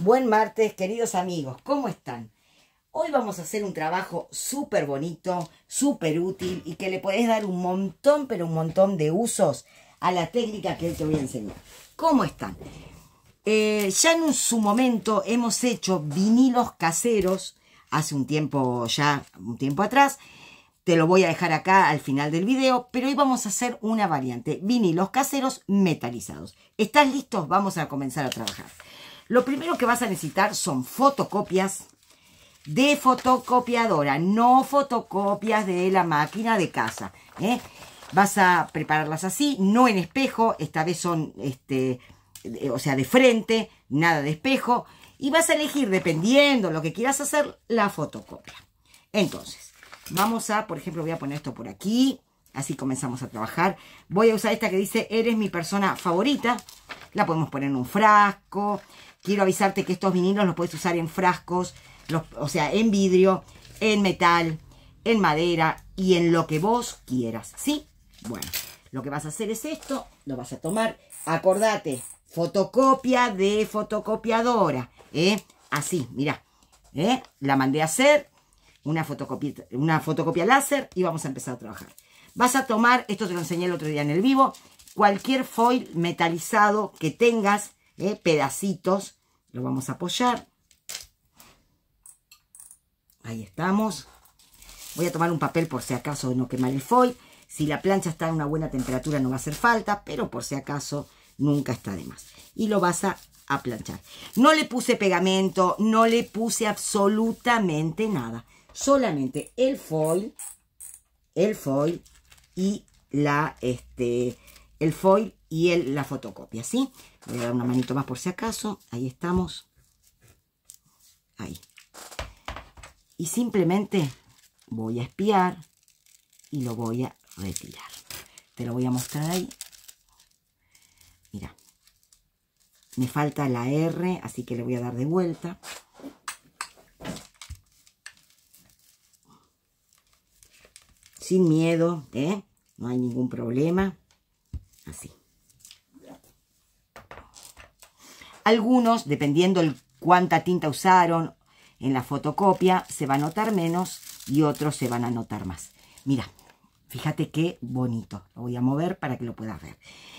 Buen martes, queridos amigos, ¿cómo están? Hoy vamos a hacer un trabajo súper bonito, súper útil y que le podés dar un montón, pero un montón de usos a la técnica que hoy te voy a enseñar. ¿Cómo están? Eh, ya en su momento hemos hecho vinilos caseros hace un tiempo ya, un tiempo atrás. Te lo voy a dejar acá al final del video, pero hoy vamos a hacer una variante, vinilos caseros metalizados. ¿Estás listos? Vamos a comenzar a trabajar. Lo primero que vas a necesitar son fotocopias de fotocopiadora, no fotocopias de la máquina de casa. ¿eh? Vas a prepararlas así, no en espejo, esta vez son, este, o sea, de frente, nada de espejo. Y vas a elegir, dependiendo lo que quieras hacer, la fotocopia. Entonces, vamos a, por ejemplo, voy a poner esto por aquí. Así comenzamos a trabajar. Voy a usar esta que dice, eres mi persona favorita. La podemos poner en un frasco. Quiero avisarte que estos vinilos los puedes usar en frascos, o sea, en vidrio, en metal, en madera y en lo que vos quieras. ¿Sí? Bueno, lo que vas a hacer es esto, lo vas a tomar. Acordate, fotocopia de fotocopiadora. ¿eh? Así, mira, ¿eh? La mandé a hacer, una fotocopia, una fotocopia láser y vamos a empezar a trabajar. Vas a tomar, esto te lo enseñé el otro día en el vivo, cualquier foil metalizado que tengas, pedacitos. Lo vamos a apoyar. Ahí estamos. Voy a tomar un papel por si acaso no quemar el foil. Si la plancha está en una buena temperatura no va a hacer falta, pero por si acaso nunca está de más. Y lo vas a, planchar. No le puse pegamento, no le puse absolutamente nada. Solamente el foil, el foil y la, este, el foil y la fotocopia, ¿sí? Voy a dar una manito más por si acaso. Ahí estamos. Ahí. Y simplemente voy a espiar y lo voy a retirar. Te lo voy a mostrar ahí. Mira. Me falta la R, así que le voy a dar de vuelta. Sin miedo, ¿eh? No hay ningún problema. Así. Algunos, dependiendo el cuánta tinta usaron en la fotocopia, se va a notar menos y otros se van a notar más. Mira, fíjate qué bonito. Lo voy a mover para que lo puedas ver.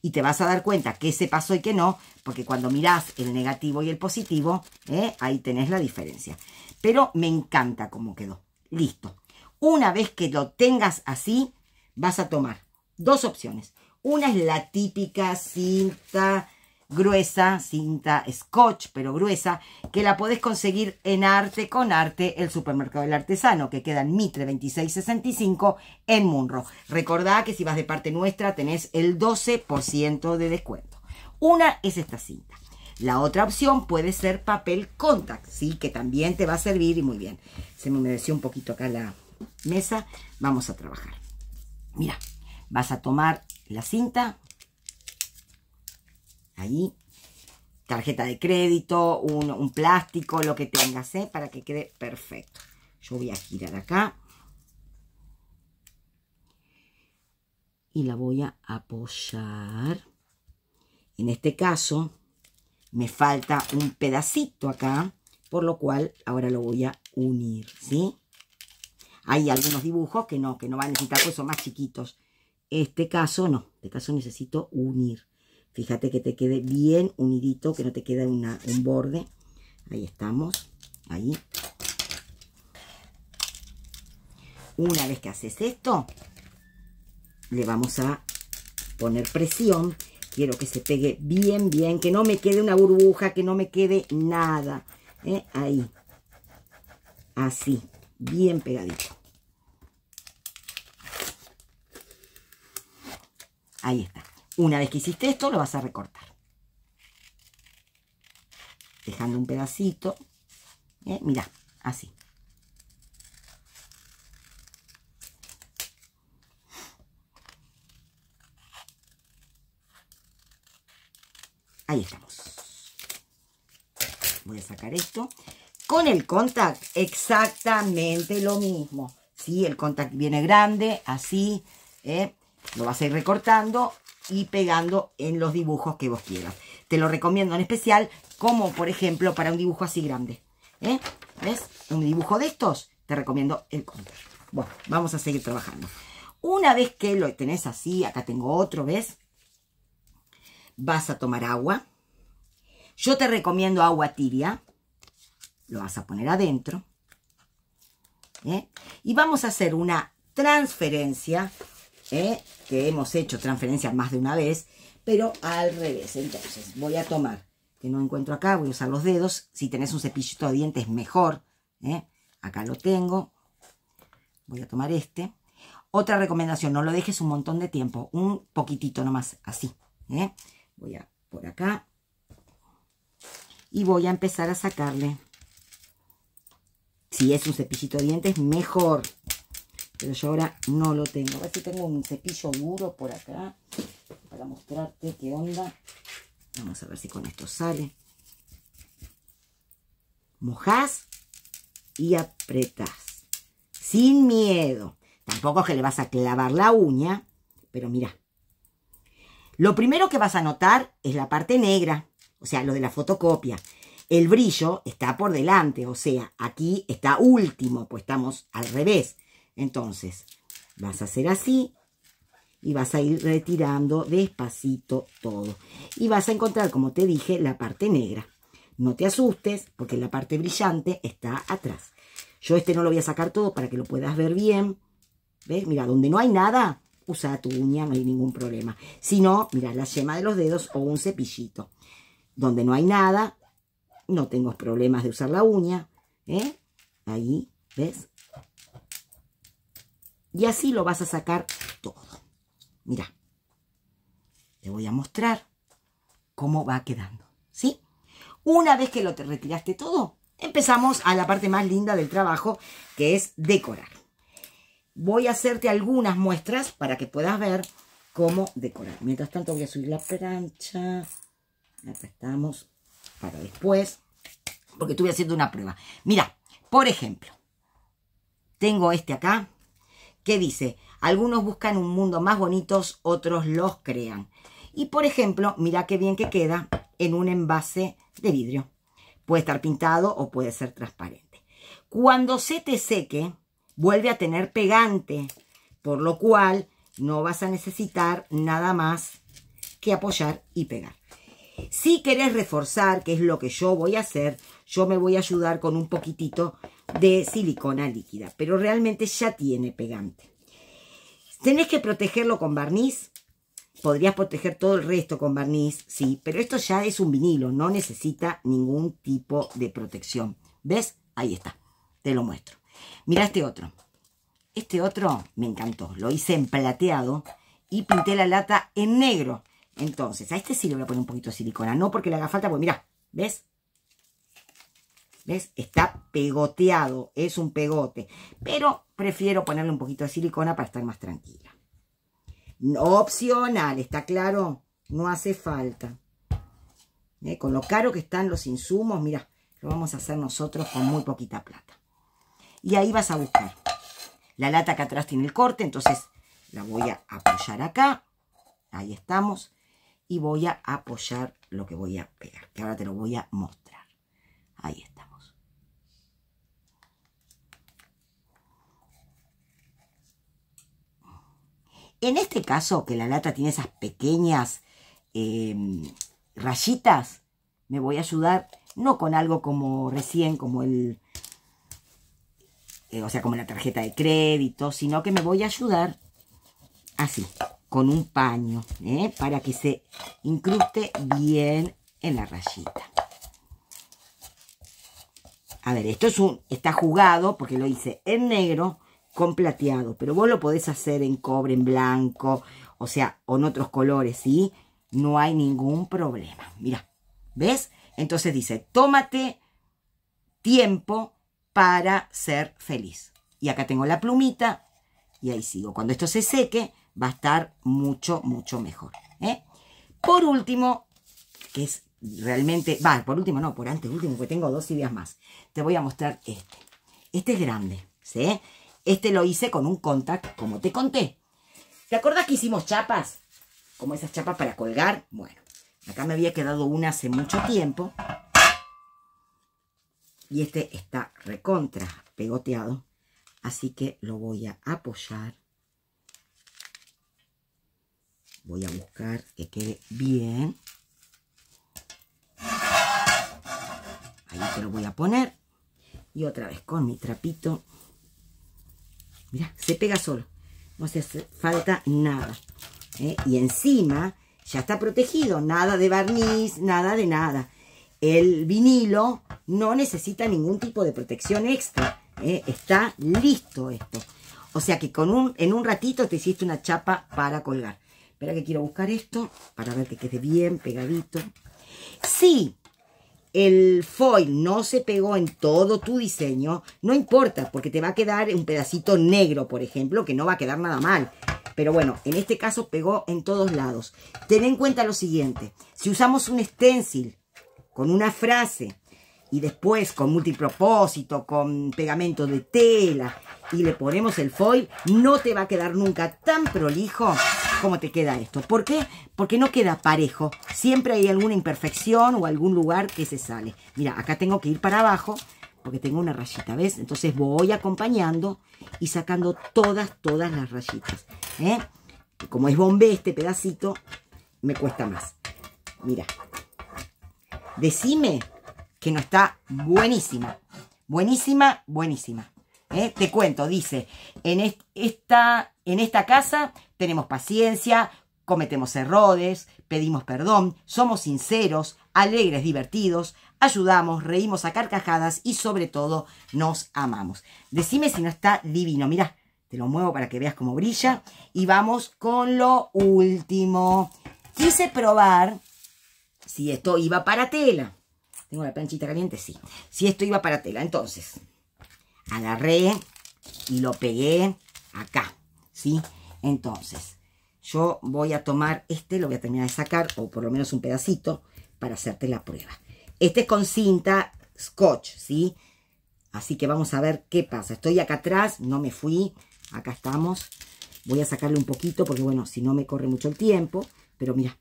Y te vas a dar cuenta qué se pasó y qué no, porque cuando mirás el negativo y el positivo, eh, ahí tenés la diferencia. Pero me encanta cómo quedó. Listo. Una vez que lo tengas así, vas a tomar dos opciones. Una es la típica cinta gruesa, cinta scotch, pero gruesa, que la podés conseguir en Arte con Arte, el supermercado del artesano, que queda en Mitre 2665 en Munro. Recordá que si vas de parte nuestra tenés el 12% de descuento. Una es esta cinta. La otra opción puede ser papel contact, ¿sí? que también te va a servir y muy bien. Se me humedeció un poquito acá la mesa. Vamos a trabajar. Mira, vas a tomar la cinta, ahí, tarjeta de crédito, un, plástico, lo que tengas, ¿eh? para que quede perfecto. Yo voy a girar acá. Y la voy a apoyar. En este caso, me falta un pedacito acá, por lo cual ahora lo voy a unir, ¿sí? Hay algunos dibujos que no, que no van a necesitar, pues son más chiquitos. Este caso no, este caso necesito unir. Fíjate que te quede bien unidito, que no te quede un borde. Ahí estamos, ahí. Una vez que haces esto, le vamos a poner presión. Quiero que se pegue bien, bien, que no me quede una burbuja, que no me quede nada. ¿eh? Ahí. Así, bien pegadito. Ahí está. Una vez que hiciste esto, lo vas a recortar. Dejando un pedacito. mira eh, Mirá, así. Ahí estamos. Voy a sacar esto. Con el contact, exactamente lo mismo. si El contact viene grande, así. Eh, lo vas a ir recortando y pegando en los dibujos que vos quieras. Te lo recomiendo en especial, como por ejemplo para un dibujo así grande. ¿Eh? ¿Ves? Un dibujo de estos, te recomiendo el Bueno, vamos a seguir trabajando. Una vez que lo tenés así, acá tengo otro, ¿ves? Vas a tomar agua. Yo te recomiendo agua tibia. Lo vas a poner adentro. ¿eh? Y vamos a hacer una transferencia ¿eh? que hemos hecho transferencias más de una vez, pero al revés. Entonces, voy a tomar, que no encuentro acá, voy a usar los dedos. Si tenés un cepillito de dientes, mejor. ¿eh? Acá lo tengo. Voy a tomar este. Otra recomendación, no lo dejes un montón de tiempo, un poquitito nomás, así. ¿eh? Voy a por acá. Y voy a empezar a sacarle. Si es un cepillito de dientes, mejor pero yo ahora no lo tengo. A ver si tengo un cepillo duro por acá para mostrarte qué onda. Vamos a ver si con esto sale. Mojás y apretás. Sin miedo. Tampoco es que le vas a clavar la uña, pero mira. Lo primero que vas a notar es la parte negra, o sea, lo de la fotocopia. El brillo está por delante, o sea, aquí está último, pues estamos al revés. Entonces, vas a hacer así y vas a ir retirando despacito todo. Y vas a encontrar, como te dije, la parte negra. No te asustes porque la parte brillante está atrás. Yo este no lo voy a sacar todo para que lo puedas ver bien. ¿Ves? Mira, donde no hay nada, usa tu uña, no hay ningún problema. Si no, mira, la yema de los dedos o un cepillito. Donde no hay nada, no tengo problemas de usar la uña. ¿eh? Ahí, ¿ves? Y así lo vas a sacar todo. Mira, te voy a mostrar cómo va quedando, ¿sí? Una vez que lo te retiraste todo, empezamos a la parte más linda del trabajo, que es decorar. Voy a hacerte algunas muestras para que puedas ver cómo decorar. Mientras tanto voy a subir la plancha. Acá estamos. Para después. Porque estuve haciendo una prueba. Mira, por ejemplo. Tengo este acá. ¿Qué dice, algunos buscan un mundo más bonito, otros los crean. Y por ejemplo, mira qué bien que queda en un envase de vidrio. Puede estar pintado o puede ser transparente. Cuando se te seque, vuelve a tener pegante, por lo cual no vas a necesitar nada más que apoyar y pegar. Si querés reforzar, que es lo que yo voy a hacer, yo me voy a ayudar con un poquitito de silicona líquida, pero realmente ya tiene pegante. Tenés que protegerlo con barniz. Podrías proteger todo el resto con barniz, sí, pero esto ya es un vinilo, no necesita ningún tipo de protección. ¿Ves? Ahí está, te lo muestro. Mira este otro. Este otro me encantó, lo hice en plateado y pinté la lata en negro. Entonces, a este sí le voy a poner un poquito de silicona, no porque le haga falta, pues mira, ¿ves? ¿Ves? Está pegoteado, es un pegote. Pero prefiero ponerle un poquito de silicona para estar más tranquila. Opcional, ¿está claro? No hace falta. ¿Eh? Con lo caro que están los insumos, mira, lo vamos a hacer nosotros con muy poquita plata. Y ahí vas a buscar. La lata que atrás tiene el corte, entonces la voy a apoyar acá. Ahí estamos. Y voy a apoyar lo que voy a pegar, que ahora te lo voy a mostrar. Ahí está. En este caso, que la lata tiene esas pequeñas em, rayitas, me voy a ayudar no con algo como recién, como el... Eh, o sea, como la tarjeta de crédito, sino que me voy a ayudar así, con un paño, ¿eh? para que se incruste bien en la rayita. A ver, esto es un, está jugado porque lo hice en negro con plateado, pero vos lo podés hacer en cobre, en blanco, o sea, en otros colores, ¿sí? No hay ningún problema. Mira, ¿ves? Entonces dice, tómate tiempo para ser feliz. Y acá tengo la plumita y ahí sigo. Cuando esto se seque, va a estar mucho, mucho mejor. ¿eh? Por último, que es realmente... Va, por último no, por antes último, porque tengo dos ideas más. Te voy a mostrar este. Este es grande, ¿sí? Este lo hice con un contact, como te conté. ¿Te acuerdas que hicimos chapas? Como esas chapas para colgar. Bueno, acá me había quedado una hace mucho tiempo. Y este está recontra pegoteado. Así que lo voy a apoyar. Voy a buscar que quede bien. Ahí te lo voy a poner. Y otra vez con mi trapito Mira, se pega solo. No se hace falta nada. ¿eh? Y encima ya está protegido. Nada de barniz, nada de nada. El vinilo no necesita ningún tipo de protección extra. ¿eh? Está listo esto. O sea que con un, en un ratito te hiciste una chapa para colgar. Espera que quiero buscar esto para ver que quede bien pegadito. Sí, el foil no se pegó en todo tu diseño, no importa, porque te va a quedar un pedacito negro, por ejemplo, que no va a quedar nada mal. Pero bueno, en este caso pegó en todos lados. Ten en cuenta lo siguiente, si usamos un stencil con una frase y después con multipropósito, con pegamento de tela y le ponemos el foil, no te va a quedar nunca tan prolijo cómo te queda esto. ¿Por qué? Porque no queda parejo. Siempre hay alguna imperfección o algún lugar que se sale. Mira, acá tengo que ir para abajo porque tengo una rayita, ¿ves? Entonces voy acompañando y sacando todas, todas las rayitas. ¿eh? Como es bombé este pedacito, me cuesta más. Mira. Decime que no está buenísima. Buenísima, buenísima. ¿eh? Te cuento, dice, en esta en esta casa tenemos paciencia, cometemos errores, pedimos perdón, somos sinceros, alegres, divertidos, ayudamos, reímos a carcajadas y sobre todo nos amamos. Decime si no está divino, mirá, te lo muevo para que veas cómo brilla y vamos con lo último. Quise probar si esto iba para tela. Tengo la planchita caliente, sí. Si esto iba para tela, entonces agarré y lo pegué acá. ¿sí? Entonces, yo voy a tomar este, lo voy a terminar de sacar, o por lo menos un pedacito, para hacerte la prueba. Este es con cinta scotch, ¿sí? Así que vamos a ver qué pasa. Estoy acá atrás, no me fui, acá estamos. Voy a sacarle un poquito porque, bueno, si no me corre mucho el tiempo. Pero mira.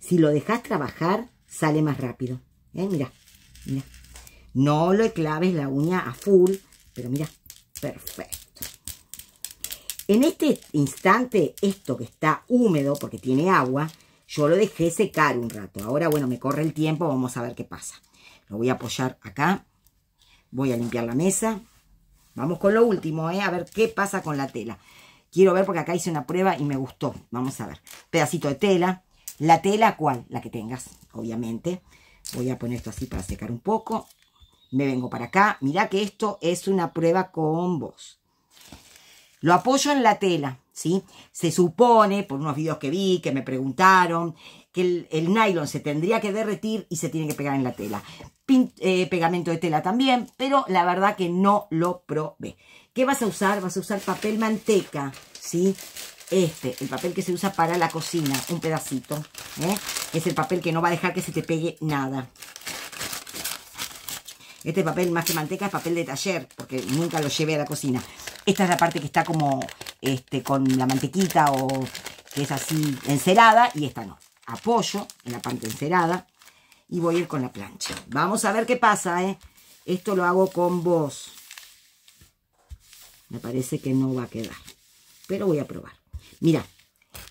Si lo dejas trabajar, sale más rápido. ¿Eh? Mira, mira. No lo claves la uña a full pero mira, perfecto. En este instante, esto que está húmedo porque tiene agua, yo lo dejé secar un rato. Ahora, bueno, me corre el tiempo, vamos a ver qué pasa. Lo voy a apoyar acá. Voy a limpiar la mesa. Vamos con lo último, ¿eh? A ver qué pasa con la tela. Quiero ver porque acá hice una prueba y me gustó. Vamos a ver. Pedacito de tela. La tela, ¿cuál? La que tengas, obviamente. Voy a poner esto así para secar un poco me vengo para acá. Mirá que esto es una prueba con vos. Lo apoyo en la tela, ¿sí? Se supone, por unos videos que vi, que me preguntaron, que el, nylon se tendría que derretir y se tiene que pegar en la tela. Eh, pegamento de tela también, pero la verdad que no lo probé. ¿Qué vas a usar? Vas a usar papel manteca, ¿sí? Este, el papel que se usa para la cocina, un pedacito, ¿eh? Es el papel que no va a dejar que se te pegue nada. Este papel más que manteca es papel de taller, porque nunca lo llevé a la cocina. Esta es la parte que está como este, con la mantequita o que es así encerada y esta no. Apoyo en la parte encerada y voy a ir con la plancha. Vamos a ver qué pasa, ¿eh? Esto lo hago con vos. Me parece que no va a quedar, pero voy a probar. Mira,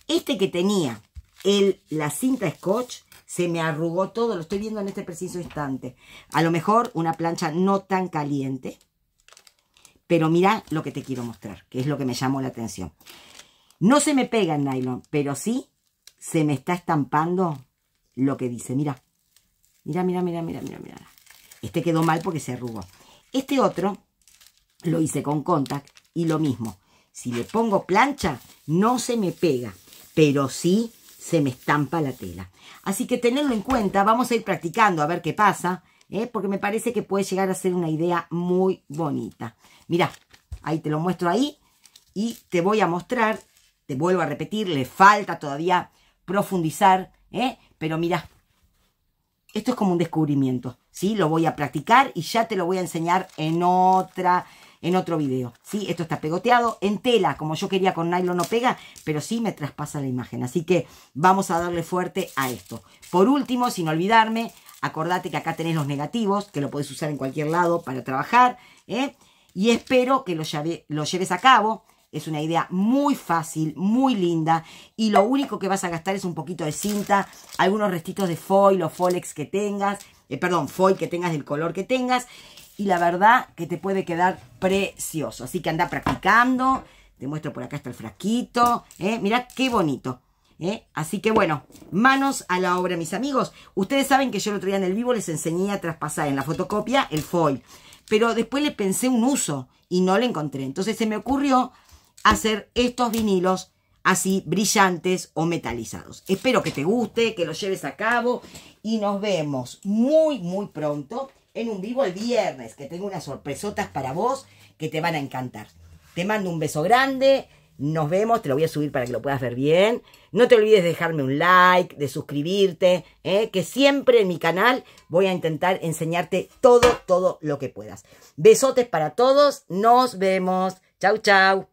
este que tenía el, la cinta scotch se me arrugó todo, lo estoy viendo en este preciso instante. A lo mejor una plancha no tan caliente, pero mira lo que te quiero mostrar, que es lo que me llamó la atención. No se me pega el nylon, pero sí se me está estampando lo que dice. Mira, mira, mira, mira, mira, mira, Este quedó mal porque se arrugó. Este otro lo hice con contact y lo mismo. Si le pongo plancha, no se me pega, pero sí se me estampa la tela. Así que tenerlo en cuenta, vamos a ir practicando a ver qué pasa, ¿eh? porque me parece que puede llegar a ser una idea muy bonita. Mirá, ahí te lo muestro ahí y te voy a mostrar, te vuelvo a repetir, le falta todavía profundizar, ¿eh? pero mira, esto es como un descubrimiento, ¿sí? Lo voy a practicar y ya te lo voy a enseñar en otra en otro video. ¿sí? Esto está pegoteado en tela, como yo quería con nylon no pega, pero sí me traspasa la imagen. Así que vamos a darle fuerte a esto. Por último, sin olvidarme, acordate que acá tenés los negativos, que lo podés usar en cualquier lado para trabajar. ¿eh? Y espero que lo, lleves a cabo. Es una idea muy fácil, muy linda y lo único que vas a gastar es un poquito de cinta, algunos restitos de foil o folex que tengas, eh, perdón, foil que tengas del color que tengas y la verdad que te puede quedar precioso. Así que anda practicando. Te muestro por acá está el frasquito. ¿eh? Mirá qué bonito. ¿eh? Así que bueno, manos a la obra, mis amigos. Ustedes saben que yo el otro día en el vivo les enseñé a traspasar en la fotocopia el foil. Pero después le pensé un uso y no le encontré. Entonces se me ocurrió hacer estos vinilos así brillantes o metalizados. Espero que te guste, que lo lleves a cabo y nos vemos muy, muy pronto en un vivo el viernes, que tengo unas sorpresotas para vos que te van a encantar. Te mando un beso grande, nos vemos, te lo voy a subir para que lo puedas ver bien. No te olvides de dejarme un like, de suscribirte, ¿eh? que siempre en mi canal voy a intentar enseñarte todo, todo lo que puedas. Besotes para todos, nos vemos. Chau, chau.